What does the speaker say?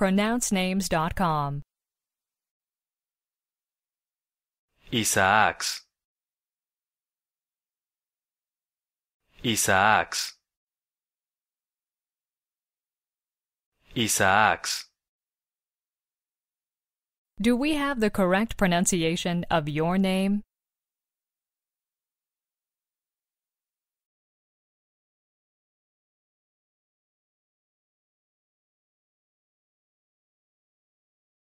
pronouncenames.com. Isaacs. Isaacs. Isaacs. Do we have the correct pronunciation of your name?